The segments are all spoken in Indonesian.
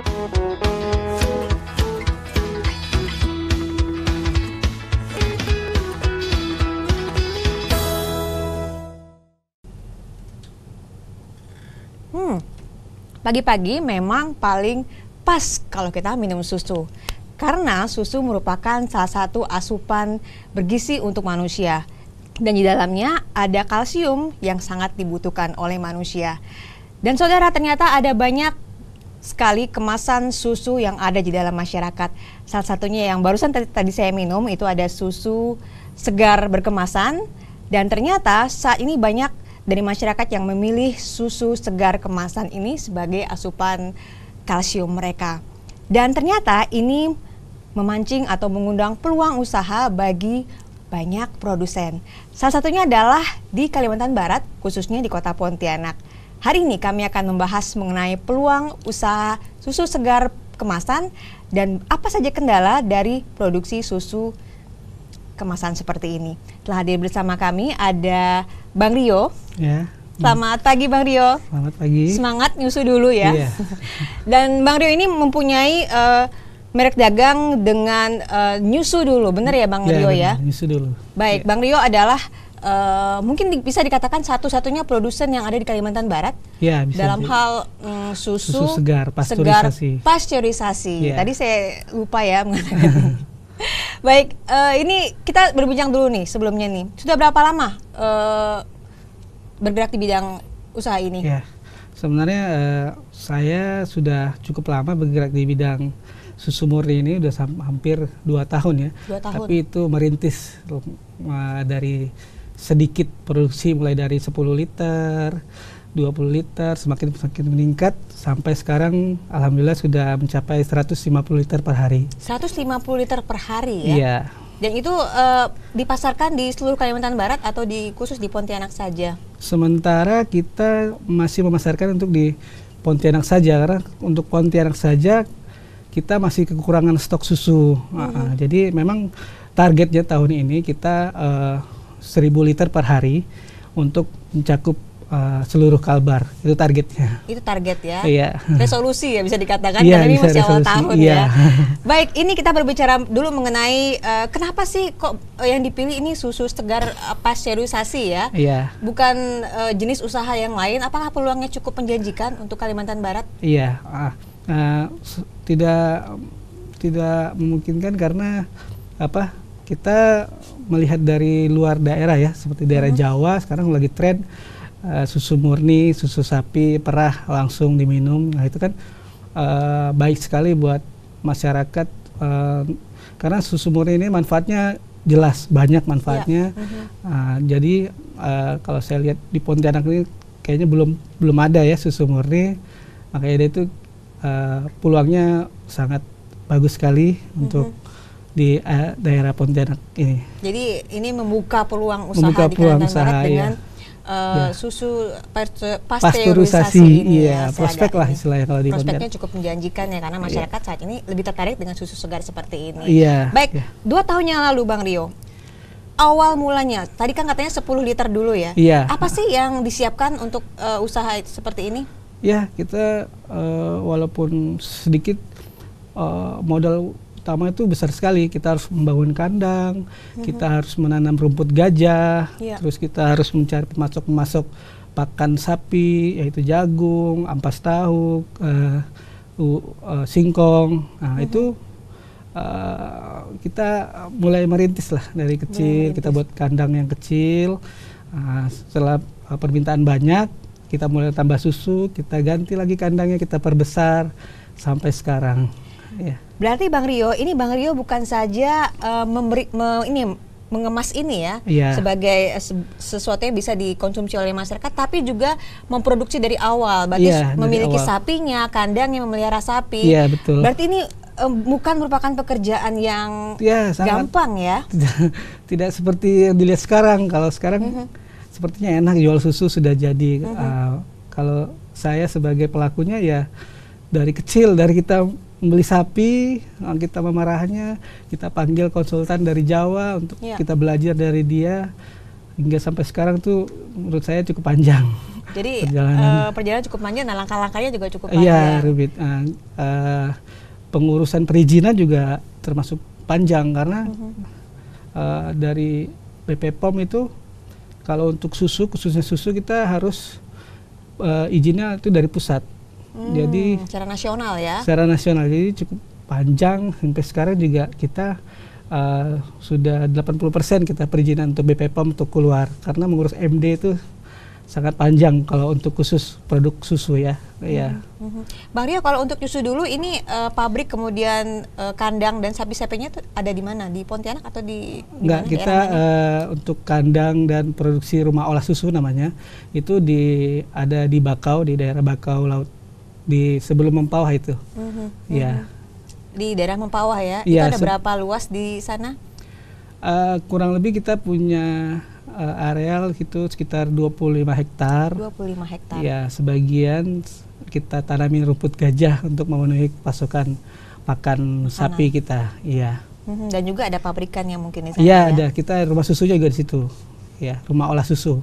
Hmm. pagi-pagi memang paling pas kalau kita minum susu. Karena susu merupakan salah satu asupan bergizi untuk manusia. Dan di dalamnya ada kalsium yang sangat dibutuhkan oleh manusia. Dan saudara, ternyata ada banyak sekali kemasan susu yang ada di dalam masyarakat. Salah satunya yang barusan tadi, tadi saya minum itu ada susu segar berkemasan dan ternyata saat ini banyak dari masyarakat yang memilih susu segar kemasan ini sebagai asupan kalsium mereka. Dan ternyata ini memancing atau mengundang peluang usaha bagi banyak produsen. Salah satunya adalah di Kalimantan Barat, khususnya di kota Pontianak. Hari ini kami akan membahas mengenai peluang usaha susu segar kemasan dan apa saja kendala dari produksi susu kemasan seperti ini. Telah hadir bersama kami ada Bang Rio. Ya. Selamat pagi Bang Rio. Selamat pagi. Semangat nyusu dulu ya. Iya. dan Bang Rio ini mempunyai uh, merek dagang dengan uh, nyusu dulu, benar ya Bang iya, ya, Rio benar. ya? Nyusu dulu. Baik, ya. Bang Rio adalah uh, mungkin di, bisa dikatakan satu-satunya produsen yang ada di Kalimantan Barat ya, bisa dalam jadi. hal mm, susu, susu segar pasteurisasi. Segar pasteurisasi. Yeah. Tadi saya lupa ya mengatakan. Baik, uh, ini kita berbincang dulu nih sebelumnya nih. Sudah berapa lama uh, bergerak di bidang usaha ini? Ya, sebenarnya uh, saya sudah cukup lama bergerak di bidang susu murni ini sudah hampir dua tahun ya. Dua tahun. Tapi itu merintis dari sedikit produksi mulai dari 10 liter, 20 liter semakin semakin meningkat sampai sekarang alhamdulillah sudah mencapai 150 liter per hari. 150 liter per hari ya. Iya. Dan itu uh, dipasarkan di seluruh Kalimantan Barat atau di khusus di Pontianak saja? Sementara kita masih memasarkan untuk di Pontianak saja karena untuk Pontianak saja kita masih kekurangan stok susu. Mm -hmm. uh, jadi memang targetnya tahun ini kita uh, 1000 liter per hari untuk mencakup uh, seluruh Kalbar. Itu targetnya. Itu target ya. Iya. Resolusi ya bisa dikatakan iya, karena ini masih resolusi. awal tahun ya. iya. ya. Baik, ini kita berbicara dulu mengenai uh, kenapa sih kok eh, yang dipilih ini susu segar uh, pasteurisasi ya? Iya. Bukan uh, jenis usaha yang lain. Apakah peluangnya cukup menjanjikan untuk Kalimantan Barat? Iya. Uh, uh, tidak tidak memungkinkan karena apa kita melihat dari luar daerah ya seperti daerah hmm. Jawa sekarang lagi tren uh, eh, susu murni, susu sapi, perah langsung diminum. Nah, itu kan uh, baik sekali buat masyarakat uh, karena susu murni ini manfaatnya jelas banyak manfaatnya. Ya. Uh -huh. uh, jadi uh, kalau saya lihat di Pontianak ini kayaknya belum belum ada ya susu murni. Makanya dia itu uh, peluangnya sangat bagus sekali uh -huh. untuk mm-hmm di uh, daerah Pontianak ini. Jadi ini membuka peluang usaha membuka di peluang Kalimantan usaha, iya. dengan ya. Uh, ya. susu pasteurisasi, iya ya, prospek lah istilahnya kalau di prospeknya konten. cukup menjanjikan ya karena iya. masyarakat saat ini lebih tertarik dengan susu segar seperti ini. Iya. Baik, iya. dua tahun yang lalu Bang Rio, awal mulanya tadi kan katanya 10 liter dulu ya. Iya. Apa sih yang disiapkan untuk uh, usaha seperti ini? Ya, kita uh, walaupun sedikit uh, modal pertama itu besar sekali. Kita harus membangun kandang, mm-hmm. kita harus menanam rumput gajah, yeah. terus kita harus mencari pemasok-pemasok pakan sapi, yaitu jagung, ampas tahu, uh, uh, singkong. Nah, mm-hmm. itu uh, kita mulai merintis lah dari kecil. Merintis. Kita buat kandang yang kecil. Uh, setelah uh, permintaan banyak, kita mulai tambah susu, kita ganti lagi kandangnya, kita perbesar sampai sekarang. Iya. Berarti Bang Rio, ini Bang Rio bukan saja uh, memberi me, ini mengemas ini ya, iya. sebagai eh, sesuatu yang bisa dikonsumsi oleh masyarakat, tapi juga memproduksi dari awal. Berarti iya, memiliki awal. sapinya, kandang yang memelihara sapi. Iya betul. Berarti ini bukan merupakan pekerjaan yang ya, gampang ya. Tidak, tidak seperti yang dilihat sekarang. Kalau sekarang mm -hmm. sepertinya enak jual susu sudah jadi. Mm -hmm. uh, kalau saya sebagai pelakunya ya dari kecil dari kita membeli sapi, eh, kita memarahnya, kita panggil konsultan dari Jawa untuk ya. kita belajar dari dia hingga sampai sekarang tuh menurut saya cukup panjang. Jadi perjalanan, uh, perjalanan cukup panjang, nah langkah-langkahnya juga cukup iya, panjang. Iya, Rubit. Uh, uh, pengurusan perizinan juga termasuk panjang karena uh, dari BPOM itu kalau untuk susu khususnya susu kita harus uh, izinnya itu dari pusat. Hmm, jadi secara nasional ya. Secara nasional jadi cukup panjang sampai sekarang juga kita uh, sudah 80% kita perizinan untuk BPOM untuk keluar karena mengurus MD itu sangat panjang kalau untuk khusus produk susu ya. Hmm. Ya. Hmm. Bang Rio kalau untuk susu dulu ini uh, pabrik kemudian uh, kandang dan sapi-sapinya itu ada di mana? Di Pontianak atau di Enggak, kita uh, untuk kandang dan produksi rumah olah susu namanya itu di ada di Bakau di daerah Bakau Laut di sebelum Mempawah itu. Mm-hmm. Ya. Mm-hmm. Di daerah Mempawah ya. ya itu ada berapa luas di sana? Uh, kurang lebih kita punya uh, areal itu sekitar 25 hektar. 25 hektar. Ya, sebagian kita tanami rumput gajah untuk memenuhi pasokan pakan Anak. sapi kita. Iya. Mm-hmm. Dan juga ada pabrikan yang mungkin di sana. Iya, ya? ada. Kita rumah susu juga di situ. Ya, rumah olah susu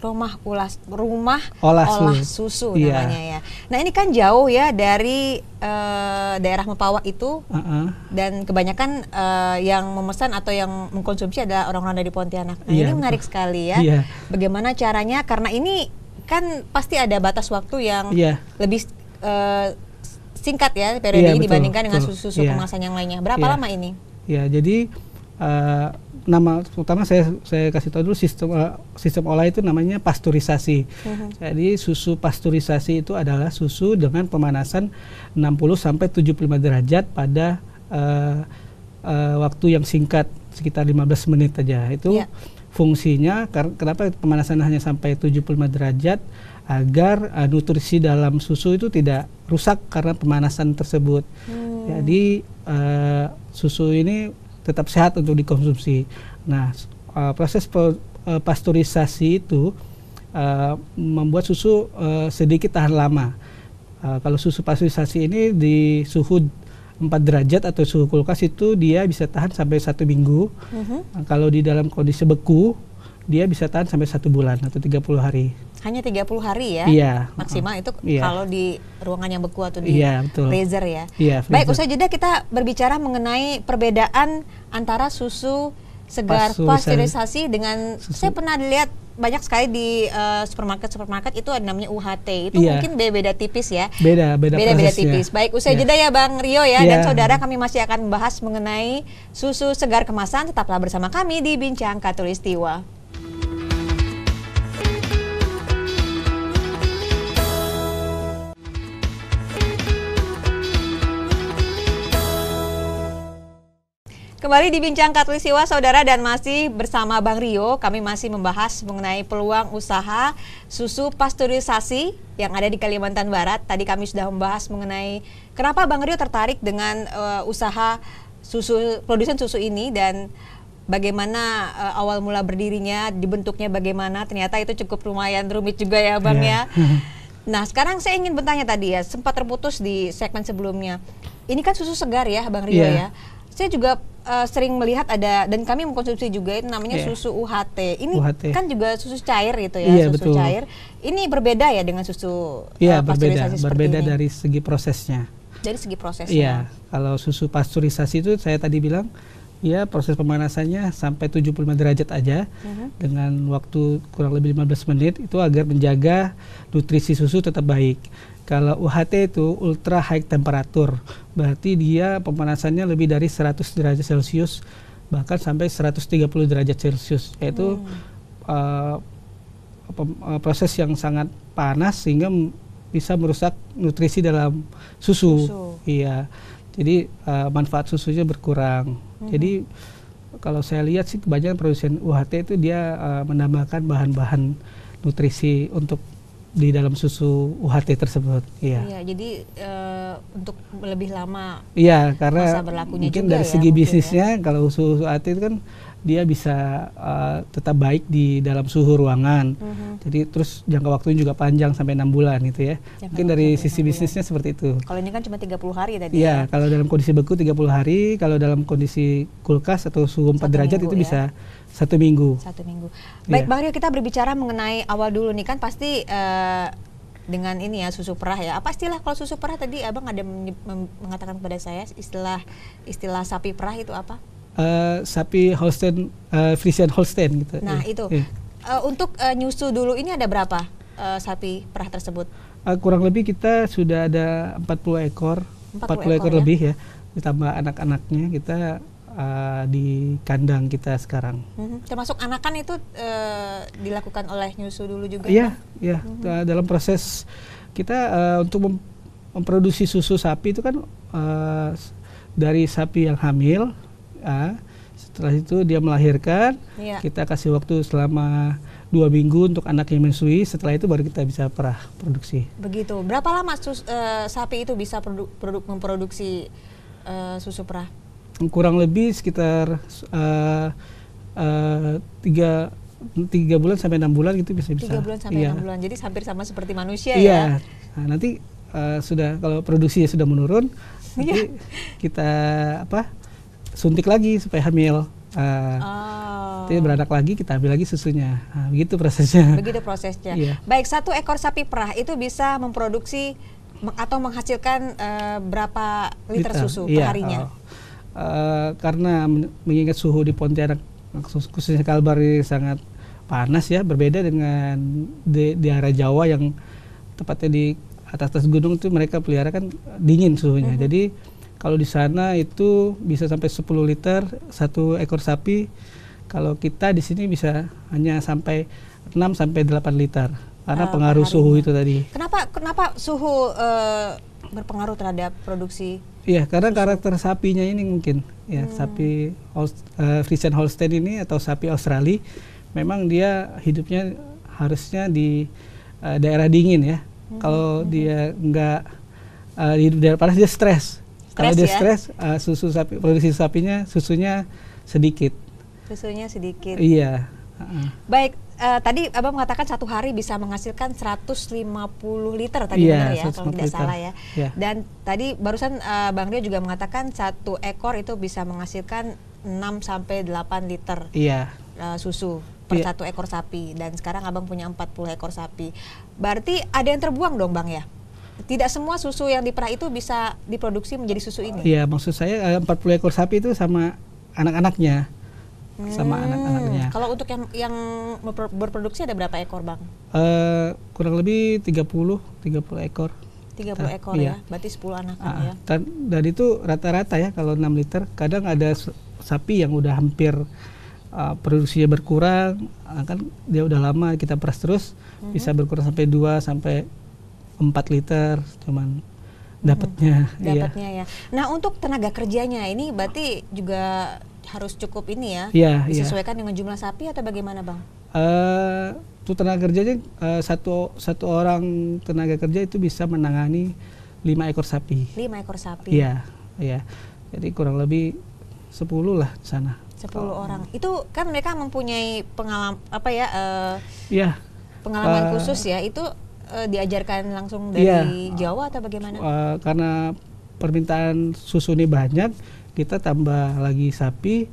rumah ulas rumah olah, olah susu, susu iya. namanya ya. Nah ini kan jauh ya dari uh, daerah Mempawah itu uh -uh. dan kebanyakan uh, yang memesan atau yang mengkonsumsi adalah orang-orang dari Pontianak. Nah, yeah, ini menarik sekali ya. Yeah. Bagaimana caranya? Karena ini kan pasti ada batas waktu yang yeah. lebih uh, singkat ya periode yeah, ini betul, dibandingkan betul. dengan susu-susu yeah. kemasan yang lainnya. Berapa yeah. lama ini? Ya jadi uh, nama terutama saya saya kasih tahu dulu sistem eh, sistem olah itu namanya pasteurisasi. uh mhm. Jadi susu pasteurisasi itu adalah susu dengan pemanasan 60 sampai 75 derajat pada uh, uh, waktu yang singkat sekitar 15 menit saja. Itu yeah. fungsinya kenapa pemanasan hanya sampai 75 derajat agar uh, nutrisi dalam susu itu tidak rusak karena pemanasan tersebut. Hmm. Jadi uh, susu ini tetap sehat untuk dikonsumsi. Nah, uh, proses pe, uh, pasteurisasi itu uh, membuat susu uh, sedikit tahan lama. Uh, kalau susu pasteurisasi ini di suhu 4 derajat atau suhu kulkas itu dia bisa tahan sampai satu minggu. Uh mm-hmm. -huh. Kalau di dalam kondisi beku dia bisa tahan sampai satu bulan atau 30 hari. Hanya 30 hari ya? Iya. Maksimal itu iya. kalau di ruangan yang beku atau di iya, freezer ya? Iya, freezer. Baik, usai jeda kita berbicara mengenai perbedaan antara susu segar pasteurisasi dengan susu. saya pernah lihat banyak sekali di eh, supermarket supermarket supermarket itu ada namanya UHT itu iya. mungkin beda beda tipis ya beda beda beda, beda tipis baik usai iya. jeda ya bang Rio ya iya. dan saudara kami masih akan membahas mengenai susu segar kemasan tetaplah bersama kami di bincang katulistiwa Kembali di Bincang Katulistiwa, Saudara, dan masih bersama Bang Rio, kami masih membahas mengenai peluang usaha susu pasteurisasi yang ada di Kalimantan Barat. Tadi kami sudah membahas mengenai kenapa Bang Rio tertarik dengan uh, usaha susu produsen susu ini dan bagaimana uh, awal mula berdirinya, dibentuknya bagaimana. Ternyata itu cukup lumayan rumit juga ya, Bang yeah. ya. Nah, sekarang saya ingin bertanya tadi ya, sempat terputus di segmen sebelumnya. Ini kan susu segar ya, Bang Rio yeah. ya saya juga uh, sering melihat ada dan kami mengkonsumsi juga itu namanya yeah. susu UHT. Ini UHT. kan juga susu cair gitu ya, yeah, susu betul. cair. Ini berbeda ya dengan susu yeah, iya, uh, berbeda, berbeda ini? dari segi prosesnya. Dari segi prosesnya. Iya, yeah. kalau susu pasteurisasi itu saya tadi bilang ya proses pemanasannya sampai 75 derajat aja uh-huh. dengan waktu kurang lebih 15 menit itu agar menjaga nutrisi susu tetap baik. Kalau UHT itu ultra high temperature, berarti dia pemanasannya lebih dari 100 derajat Celcius bahkan sampai 130 derajat Celcius. Yaitu hmm. uh, proses yang sangat panas sehingga bisa merusak nutrisi dalam susu. susu. Iya. Jadi uh, manfaat susunya berkurang. Hmm. Jadi kalau saya lihat sih kebanyakan produsen UHT itu dia uh, menambahkan bahan-bahan nutrisi untuk di dalam susu UHT tersebut. Iya. Iya, jadi e, untuk lebih lama. Iya, karena masa berlakunya mungkin juga dari ya, segi ya. bisnisnya ya. kalau susu UHT itu kan dia bisa uh, tetap baik di dalam suhu ruangan. Uh mhm. -huh. Jadi terus jangka waktunya juga panjang sampai enam bulan gitu ya. Jangka Mungkin dari sisi bisnisnya bulan. seperti itu. Kalau ini kan cuma 30 hari tadi. Iya, ya? kalau dalam kondisi beku 30 hari, kalau dalam kondisi kulkas atau suhu 4 Satu derajat minggu, itu ya? bisa satu minggu. Satu minggu. Baik, yeah. Bang Rio, kita berbicara mengenai awal dulu nih kan pasti uh, dengan ini ya susu perah ya. Apa istilah kalau susu perah tadi Abang ada mengatakan kepada saya istilah istilah sapi perah itu apa? Uh, sapi Holstein, uh, eh, Friesian Holstein gitu. Nah yeah. itu. Yeah. Iya. Uh, untuk uh, nyusu dulu ini ada berapa uh, sapi perah tersebut? Uh, kurang lebih kita sudah ada 40 ekor, 40, 40 ekor, ekor ya? lebih ya, ditambah anak-anaknya kita Eh, di kandang kita sekarang. Mm-hmm. Termasuk anakan itu uh, dilakukan oleh nyusu dulu juga? Iya, iya. Mm-hmm. Nah, dalam proses kita uh, untuk mem- memproduksi susu sapi itu kan uh, dari sapi yang hamil, uh, setelah itu dia melahirkan, yeah. kita kasih waktu selama dua minggu untuk anak yang mensui setelah itu baru kita bisa perah produksi begitu berapa lama sus, uh, sapi itu bisa produk, produk memproduksi uh, susu perah kurang lebih sekitar uh, uh, tiga tiga bulan sampai enam bulan gitu bisa bisa tiga bulan sampai iya. enam bulan jadi hampir sama seperti manusia iya. ya nah, nanti uh, sudah kalau produksinya sudah menurun nanti iya. kita apa suntik lagi supaya hamil Uh, oh. beranak lagi kita ambil lagi susunya, nah, begitu prosesnya. Begitu prosesnya. Iya. Baik satu ekor sapi perah itu bisa memproduksi atau menghasilkan uh, berapa liter, liter susu yeah. perharinya? Oh. Eh, karena mengingat suhu di Pontianak khususnya Kalbar ini sangat panas ya berbeda dengan di, di daerah Jawa yang tepatnya di atas atas gunung itu mereka pelihara kan dingin suhunya. Mm -hmm. Jadi kalau di sana itu bisa sampai 10 liter satu ekor sapi. Kalau kita di sini bisa hanya sampai 6 sampai 8 liter karena uh, pengaruh suhu itu tadi. Kenapa kenapa suhu uh, berpengaruh terhadap produksi Iya, karena karakter sapinya ini mungkin ya hmm. sapi uh, eh, Friesian Holstein ini atau sapi Australia memang dia hidupnya harusnya di uh, daerah dingin ya. Hmm. Kalau hmm. dia nggak uh, hidup daerah panas dia stres. Kalau dia ya? stres uh, susu sapi produksi sapinya susunya sedikit. Susunya sedikit. Iya. Uh -uh. Baik, uh, tadi Abang mengatakan satu hari bisa menghasilkan 150 liter tadi yeah, benar ya kalau tidak liter. salah ya. Yeah. Dan tadi barusan uh, Bang Rio juga mengatakan satu ekor itu bisa menghasilkan 6 sampai 8 liter. Yeah. Iya. Uh, susu per yeah. satu ekor sapi dan sekarang Abang punya 40 ekor sapi. Berarti ada yang terbuang dong Bang ya? tidak semua susu yang diperah itu bisa diproduksi menjadi susu ini. Iya, maksud saya 40 eh, ekor sapi itu sama anak-anaknya hmm. sama anak-anaknya. Kalau untuk yang yang berproduksi ada berapa ekor, Bang? Uh, kurang lebih 30 30 ekor. 30 puluh ekor iya. ya. Berarti 10 anak uh, ya. Ah. Dan itu rata-rata ya kalau 6 liter. Kadang ada sapi yang udah hampir uh, produksinya berkurang, kan dia udah lama kita peras terus -hmm. bisa berkurang sampai dua sampai empat liter cuman dapatnya. Hmm, iya. dapatnya ya. Nah untuk tenaga kerjanya ini berarti juga harus cukup ini ya. Iya. iya. Disesuaikan ya. dengan jumlah sapi atau bagaimana bang? Uh, eh, tuh tenaga kerjanya uh, satu satu orang tenaga kerja itu bisa menangani lima ekor sapi. Lima ekor sapi. Iya, iya. Jadi kurang lebih sepuluh lah sana. Sepuluh oh. orang. Itu kan mereka mempunyai pengalaman apa ya? Uh, ya. Pengalaman uh, khusus ya. Itu uh, diajarkan langsung iya. dari yeah. Jawa atau bagaimana? Uh, karena permintaan susu ini banyak, kita tambah lagi sapi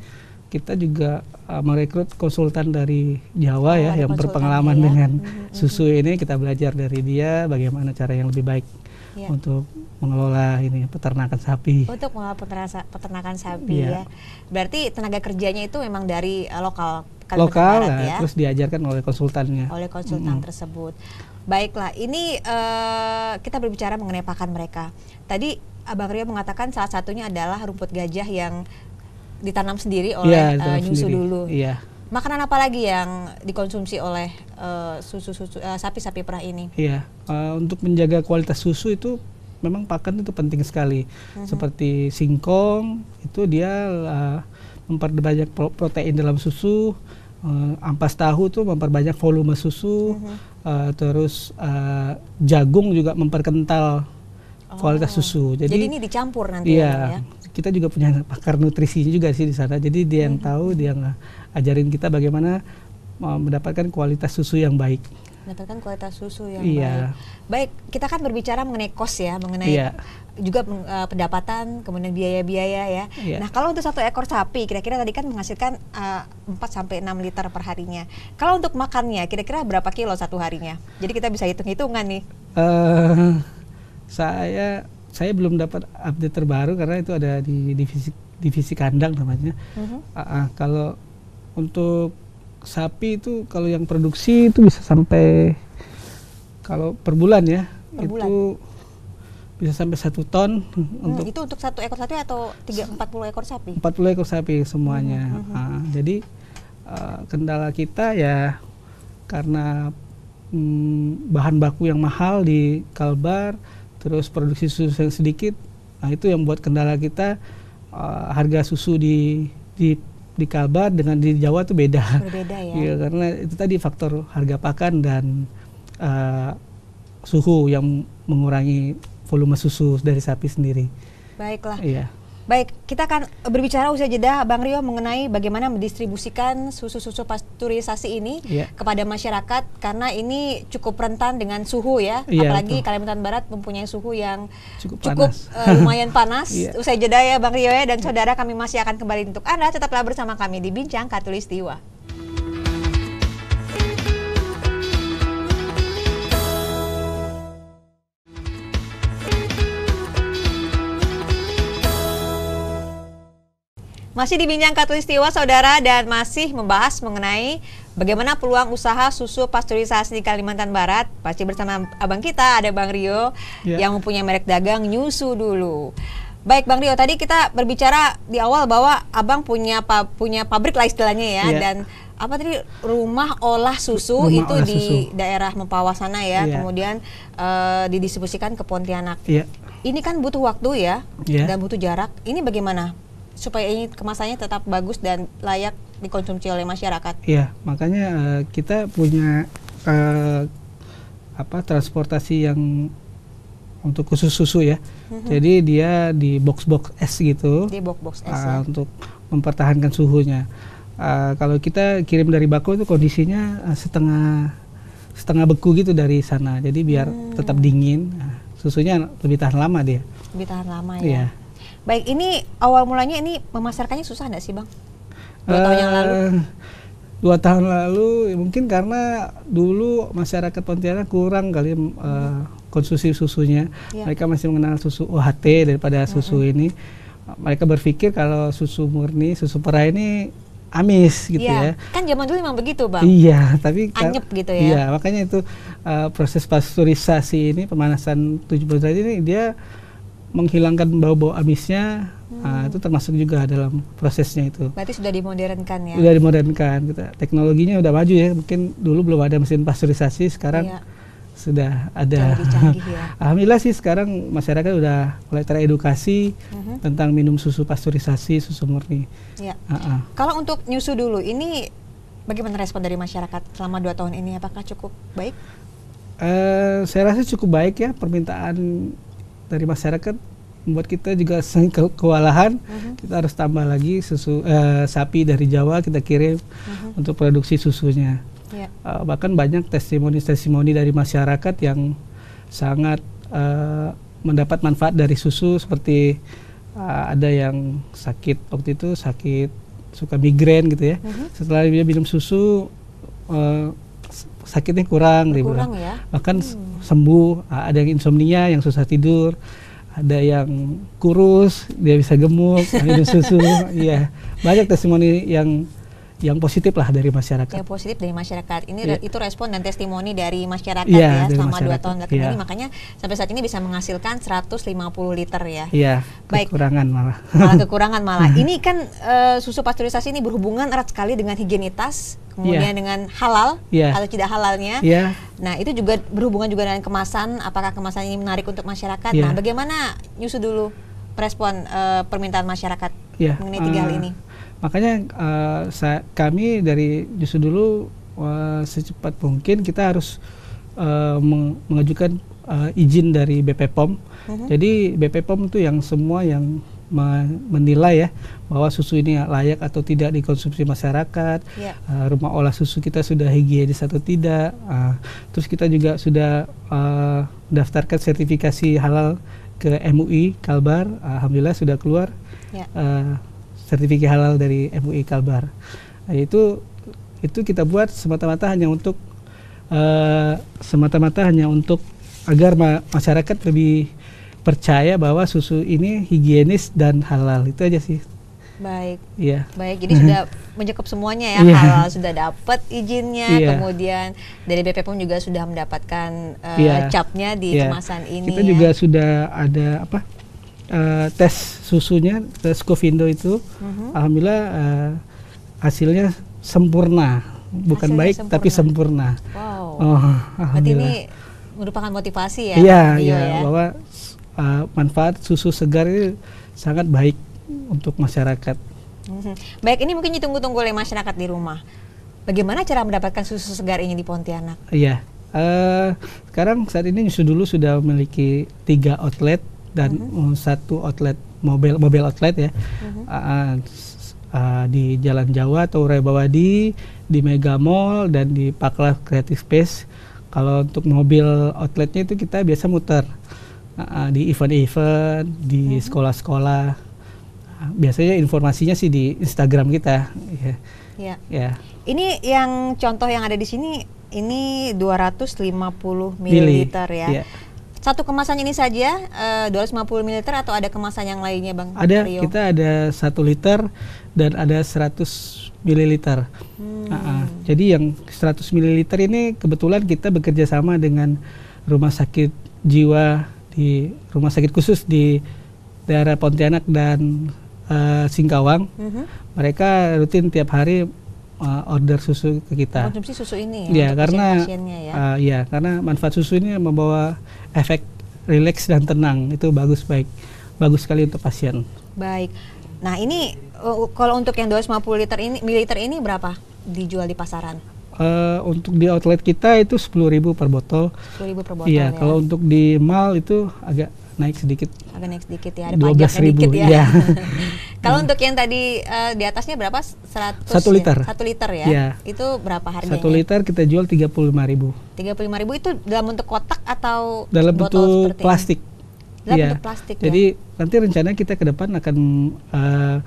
kita juga uh, merekrut konsultan dari Jawa ya, oh, ya yang berpengalaman ya. dengan mm -hmm. susu ini kita belajar dari dia bagaimana cara yang lebih baik yeah. untuk mengelola ini peternakan sapi. Untuk mengelola peternakan, sapi yeah. ya. Berarti tenaga kerjanya itu memang dari uh, lokal lokal Barat, eh, ya. terus diajarkan oleh konsultannya. Oleh konsultan mm -hmm. tersebut. Baiklah, ini uh, kita berbicara mengenai pakan mereka. Tadi Abang Ria mengatakan salah satunya adalah rumput gajah yang ditanam sendiri oleh ya, ditanam uh, nyusu sendiri. dulu. Ya. Makanan apa lagi yang dikonsumsi oleh eh, susu susu uh, eh, sapi-sapi perah ini? Iya, uh, untuk menjaga kualitas susu itu memang pakan itu penting sekali. Uh mhm. -huh. Seperti singkong itu dia uh, memperbanyak protein dalam susu, uh, ampas tahu tuh memperbanyak volume susu, uh -huh. uh, terus uh, jagung juga memperkental oh. kualitas oh. susu. Jadi, Jadi ini dicampur nanti ya, ya? iya, ya kita juga punya pakar nutrisi juga sih di sana. Jadi dia yang hmm. tahu, dia yang ajarin kita bagaimana uh, mendapatkan kualitas susu yang baik mendapatkan kualitas susu yang iya. baik. Baik, kita kan berbicara mengenai kos ya, mengenai iya. juga uh, pendapatan, kemudian biaya-biaya ya. Iya. Nah, kalau untuk satu ekor sapi kira-kira tadi kan menghasilkan uh, 4 sampai 6 liter per harinya. Kalau untuk makannya kira-kira berapa kilo satu harinya? Jadi kita bisa hitung-hitungan nih. Uh, saya saya belum dapat update terbaru karena itu ada di divisi divisi kandang namanya. Uh-huh. Uh, kalau untuk sapi itu kalau yang produksi itu bisa sampai kalau per bulan ya per bulan. itu bisa sampai satu ton hmm, untuk itu untuk satu ekor sapi atau tiga empat puluh ekor sapi empat puluh ekor sapi semuanya Uh-huh. Uh, jadi uh, kendala kita ya karena bahan baku yang mahal di Kalbar terus produksi susu yang sedikit nah itu yang buat kendala kita uh, harga susu di di di Kalbar dengan di Jawa itu beda. Berbeda ya. ya karena itu tadi faktor harga pakan dan uh, suhu yang mengurangi volume susu dari sapi sendiri. Baiklah. Iya. Baik, kita akan berbicara usai jeda Bang Rio mengenai bagaimana mendistribusikan susu-susu pasturisasi ini yeah. kepada masyarakat karena ini cukup rentan dengan suhu ya. Yeah, Apalagi itu. Kalimantan Barat mempunyai suhu yang cukup, cukup panas. Uh, lumayan panas. yeah. Usai jeda ya Bang Rio ya dan saudara kami masih akan kembali untuk Anda tetaplah bersama kami di Bincang Katulistiwa. Masih dibincang Katulistiwa Saudara dan masih membahas mengenai bagaimana peluang usaha susu pasteurisasi di Kalimantan Barat. Pasti bersama abang kita ada Bang Rio yeah. yang mempunyai merek dagang Nyusu dulu. Baik Bang Rio, tadi kita berbicara di awal bahwa abang punya pa punya pabrik lah istilahnya ya yeah. dan apa tadi rumah olah susu rumah itu olah di susu. daerah Mempawah sana ya, yeah. kemudian uh, didistribusikan ke Pontianak. Yeah. Ini kan butuh waktu ya yeah. dan butuh jarak. Ini bagaimana supaya ini kemasannya tetap bagus dan layak dikonsumsi oleh masyarakat. Iya, makanya uh, kita punya uh, apa transportasi yang untuk khusus susu ya. Mm-hmm. Jadi dia di box-box es gitu. Di box-box es. Uh, ya. Untuk mempertahankan suhunya. Uh, kalau kita kirim dari Bako itu kondisinya uh, setengah setengah beku gitu dari sana. Jadi biar hmm. tetap dingin, uh, susunya lebih tahan lama dia. Lebih tahan lama ya. Yeah Baik, ini awal mulanya ini memasarkannya susah nggak sih bang? Dua uh, tahun yang lalu. Eh, dua tahun lalu ya mungkin karena dulu masyarakat Pontianak kurang kali uh, konsumsi susunya. Yeah. Mereka masih mengenal susu UHT daripada susu -huh. ini. Mereka berpikir kalau susu murni, susu perah ini amis gitu ya. ya. Kan zaman dulu memang begitu, Bang. Iya, tapi anyep gitu ya. Iya, makanya itu uh, proses pasteurisasi ini pemanasan 70 derajat ini dia menghilangkan bau-bau amisnya hmm. uh, itu termasuk juga dalam prosesnya itu. Berarti sudah dimodernkan ya? Sudah dimodernkan. Kita, gitu. teknologinya sudah maju ya. Mungkin dulu belum ada mesin pasteurisasi, sekarang iya. sudah ada. Canggih, ya. Alhamdulillah sih sekarang masyarakat sudah mulai teredukasi uh tentang minum susu pasteurisasi, susu murni. Iya. Uh-uh. Kalau untuk nyusu dulu, ini bagaimana respon dari masyarakat selama dua tahun ini? Apakah cukup baik? Uh, saya rasa cukup baik ya permintaan dari masyarakat membuat kita juga ke kewalahan. Uh-huh. Kita harus tambah lagi susu uh, sapi dari Jawa kita kirim uh-huh. untuk produksi susunya. Yeah. Ya. Uh, bahkan banyak testimoni-testimoni dari masyarakat yang sangat uh, mendapat manfaat dari susu seperti uh, ada yang sakit waktu itu sakit suka migrain gitu ya. Uh-huh. Setelah dia minum susu uh, sakitnya kurang, ribuan kurang Ya? Bahkan hmm. sembuh, ada yang insomnia, yang susah tidur, ada yang kurus, dia bisa gemuk, minum susu, iya. Banyak testimoni yang yang positif lah dari masyarakat. Yang positif dari masyarakat. Ini yeah. itu respon dan testimoni dari masyarakat yeah, ya dari selama masyarakat. dua tahun terakhir yeah. ini. Iya. Makanya sampai saat ini bisa menghasilkan 150 liter ya. Iya. Baik. Kekurangan malah. Malah kekurangan malah. ini kan uh, susu pasteurisasi ini berhubungan erat sekali dengan higienitas, kemudian yeah. dengan halal yeah. atau tidak halalnya. Yeah. Nah itu juga berhubungan juga dengan kemasan. Apakah kemasan ini menarik untuk masyarakat? Yeah. Nah bagaimana nyusu dulu respon uh, eh, permintaan masyarakat yeah. mengenai tiga hal eh, ini? makanya uh, sa kami dari justru dulu uh, secepat mungkin kita harus uh, meng mengajukan uh, izin dari BP POM. Mhm. Jadi BP POM itu yang semua yang menilai ya bahwa susu ini layak atau tidak dikonsumsi masyarakat, yeah. Ya. uh, rumah olah susu kita sudah higienis atau tidak, uh, terus kita juga sudah uh, daftarkan sertifikasi halal ke MUI Kalbar, alhamdulillah sudah keluar. Yeah. Ya. Uh, sertifikat halal dari MUI Kalbar. Nah, itu itu kita buat semata-mata hanya untuk uh, semata-mata hanya untuk agar ma masyarakat lebih percaya bahwa susu ini higienis dan halal. Itu aja sih. Baik. Iya. Baik, jadi sudah mencakup semuanya ya. Yeah. Halal sudah dapat izinnya, yeah. kemudian dari BP pun juga sudah mendapatkan uh, eh, yeah. capnya di yeah. kemasan ini. Kita ya. juga sudah ada apa? uh, tes susunya tes Covindo itu uh-huh. alhamdulillah uh, hasilnya sempurna bukan hasilnya baik sempurna. tapi sempurna. Wow. Oh, Berarti ini merupakan motivasi ya. Iya, iya ya. bahwa uh, manfaat susu segar ini sangat baik untuk masyarakat. Mhm. Baik, ini mungkin ditunggu-tunggu oleh masyarakat di rumah. Bagaimana cara mendapatkan susu segar ini di Pontianak? Iya, uh, sekarang saat ini susu dulu sudah memiliki tiga outlet dan mhm. uh um, -huh. satu outlet mobil mobil outlet ya uh -huh. uh, uh, di Jalan Jawa atau Rebawadi di Mega Mall dan di Pakla Creative Space kalau untuk mobil outletnya itu kita biasa muter uh, di event-event di mhm. sekolah-sekolah ah, biasanya informasinya sih di Instagram kita iya. Iya. ya ya, Yeah. ini yang contoh yang ada di sini ini 250 ml ya. ya satu kemasan ini saja eh, dua ratus lima puluh ml atau ada kemasan yang lainnya bang? Ada, Rio? kita ada satu liter dan ada 100 ml. Hmm. Uh -uh. Jadi yang 100 ml ini kebetulan kita bekerja sama dengan rumah sakit jiwa di rumah sakit khusus di daerah Pontianak dan uh, Singkawang. Uh mm-hmm. -huh. Mereka rutin tiap hari uh, order susu ke kita. Konsumsi susu ini ya. Iya karena ya. Uh, ya, karena manfaat susu ini membawa efek rileks dan tenang. Itu bagus baik. Bagus sekali untuk pasien. Baik. Nah, ini uh, kalau untuk yang 250 liter ini mililiter ini berapa dijual di pasaran? Uh, untuk di outlet kita itu sepuluh ribu per botol. Sepuluh ribu per botol. Iya, ya. kalau untuk di mall itu agak naik sedikit. Agak naik sedikit ya, ada pajak sedikit ya. ya. Kalau untuk yang tadi uh, di atasnya berapa? 100 Satu ya? liter. Satu liter ya. ya. Itu berapa harganya? Satu liter kita jual tiga puluh lima ribu. Tiga puluh lima ribu itu dalam bentuk kotak atau dalam botol bentuk plastik. Ini? Dalam ya. bentuk plastik. Ya? Jadi ya? nanti rencana kita ke depan akan uh,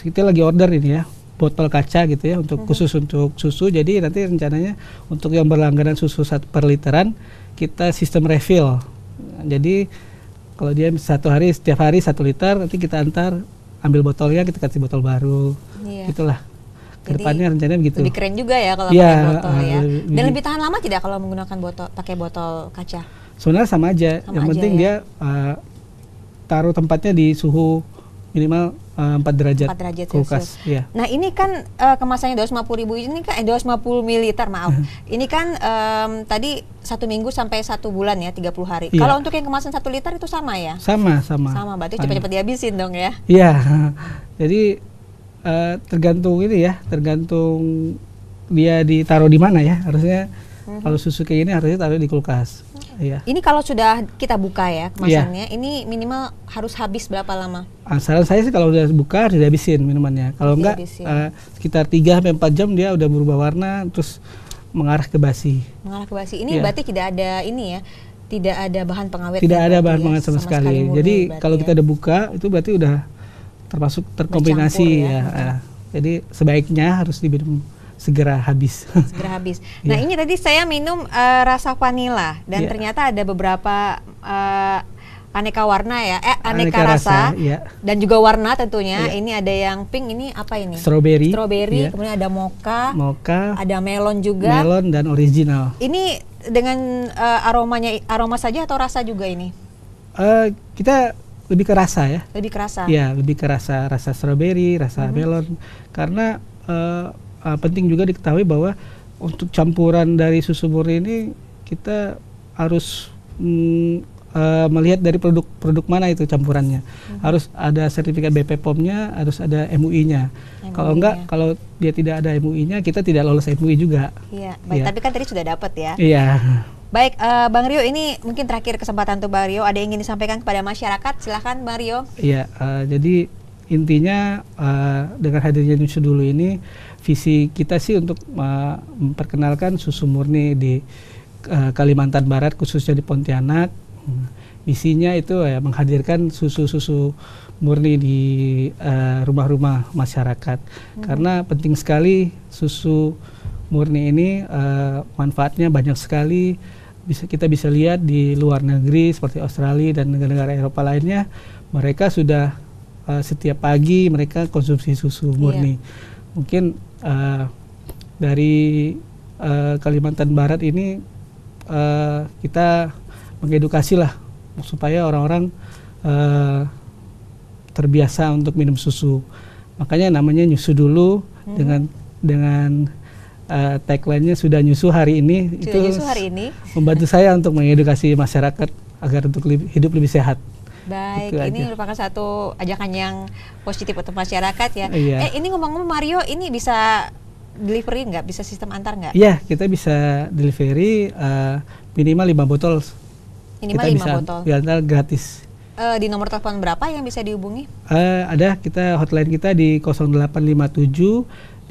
kita lagi order ini ya botol kaca gitu ya untuk uh-huh. khusus untuk susu. Jadi nanti rencananya untuk yang berlangganan susu satu per literan kita sistem refill jadi kalau dia satu hari setiap hari satu liter nanti kita antar ambil botolnya kita kasih botol baru. Iya. Itulah. Kedepannya rencananya begitu. Lebih keren juga ya kalau ya, pakai botol uh, ya. Dan lebih tahan lama tidak kalau menggunakan botol pakai botol kaca? Sebenarnya sama aja. Sama Yang aja penting ya? dia uh, taruh tempatnya di suhu minimal uh, derajat, 4 derajat kulkas. Ya. Nah ini kan uh, kemasannya 250 ribu ini kan eh, 250 militer maaf. ini kan um, tadi satu minggu sampai satu bulan ya 30 hari. Ya. Kalau untuk yang kemasan satu liter itu sama ya? Sama sama. Sama berarti cepat-cepat dihabisin dong ya? Iya. Jadi uh, tergantung ini ya, tergantung dia ditaruh di mana ya. Harusnya mhm. kalau susu kayak ini harusnya taruh di kulkas. Mhm. Iya. Ini kalau sudah kita buka ya kemasannya, iya. ini minimal harus habis berapa lama? Ah, saran saya sih kalau sudah buka harus dihabisin minumannya. Kalau enggak uh, sekitar 3 sampai 4 jam dia udah berubah warna terus mengarah ke basi. Mengarah ke basi. Ini yeah. berarti tidak ada ini ya tidak ada bahan pengawet tidak ya ada bahan ya, pengawet sama, sama sekali, sekali jadi kalau ya. kita udah buka itu berarti udah termasuk terkombinasi ya. ya ah, jadi sebaiknya harus diminum segera habis. Segera habis. Nah, yeah. ini tadi saya minum uh, rasa vanila dan yeah. ternyata ada beberapa uh, aneka warna ya, eh aneka, aneka rasa, rasa yeah. dan juga warna tentunya. Yeah. Ini ada yang pink, ini apa ini? Strawberry. Strawberry, yeah. kemudian ada mocha. Mocha. Ada melon juga. Melon dan original. Ini dengan uh, aromanya aroma saja atau rasa juga ini? Uh, kita lebih kerasa ya. Lebih kerasa. Ya, lebih kerasa rasa strawberry, rasa mm -hmm. melon karena uh, uh, penting juga diketahui bahwa untuk campuran dari susu murni ini kita harus mm, uh, melihat dari produk-produk mana itu campurannya. Hmm. Harus ada sertifikat BP POM-nya, harus ada MUI-nya. MUI kalau enggak, kalau dia tidak ada MUI-nya, kita tidak lolos MUI juga. Iya, baik. Ya. Tapi kan tadi sudah dapat ya. Iya. Baik, uh, Bang Rio ini mungkin terakhir kesempatan untuk Bang Rio. Ada yang ingin disampaikan kepada masyarakat? Silahkan Bang Rio. Iya, uh, jadi intinya uh, dengan hadirnya Nusa dulu ini visi kita sih untuk memperkenalkan susu murni di eh, Kalimantan Barat khususnya di Pontianak. Misinya Visinya itu ya menghadirkan susu-susu murni di eh, rumah-rumah uh, masyarakat. Hmm. Karena penting sekali susu murni ini uh, manfaatnya banyak sekali bisa kita bisa lihat di luar negeri seperti Australia dan negara-negara Eropa lainnya mereka sudah uh, setiap pagi mereka konsumsi susu iya. murni yeah. mungkin uh, dari uh, Kalimantan Barat ini uh, kita mengedukasi lah supaya orang-orang uh, terbiasa untuk minum susu. Makanya namanya nyusu dulu hmm. dengan dengan uh, tagline-nya sudah nyusu hari ini sudah itu nyusu hari ini. membantu saya untuk mengedukasi masyarakat agar untuk hidup lebih sehat. Baik, itu ini aja. merupakan satu ajakan yang positif untuk masyarakat ya. Iya. Eh, ini ngomong-ngomong Mario, ini bisa delivery nggak? Bisa sistem antar nggak? Iya, kita bisa delivery uh, minimal 5 botol. Minimal kita 5 bisa botol. Diantar gratis. Uh, di nomor telepon berapa yang bisa dihubungi? Uh, ada, kita hotline kita di 0857 5059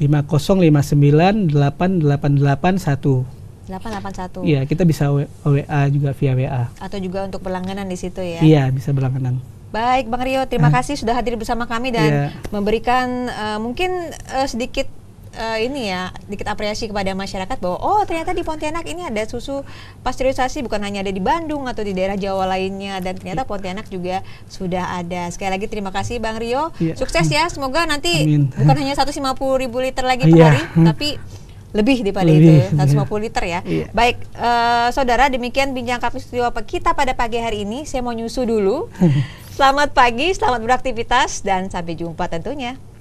8881. 881. Iya, kita bisa WA juga via WA. Atau juga untuk berlangganan di situ ya. Iya, bisa berlangganan. Baik, Bang Rio, terima ah. kasih sudah hadir bersama kami dan yeah. memberikan uh, mungkin uh, sedikit uh, ini ya, sedikit apresiasi kepada masyarakat bahwa oh ternyata di Pontianak ini ada susu pasteurisasi bukan hanya ada di Bandung atau di daerah Jawa lainnya dan ternyata iya. Pontianak juga sudah ada. Sekali lagi terima kasih Bang Rio, yeah. sukses ya. Semoga nanti Amin. bukan hanya 150 ribu liter lagi iya. per yeah. hari, tapi lebih daripada lebih, itu 150 iya. liter ya. Iya. Baik, uh, saudara demikian bincang kami studio kita pada pagi hari ini. Saya mau nyusu dulu. selamat pagi, selamat beraktivitas dan sampai jumpa tentunya.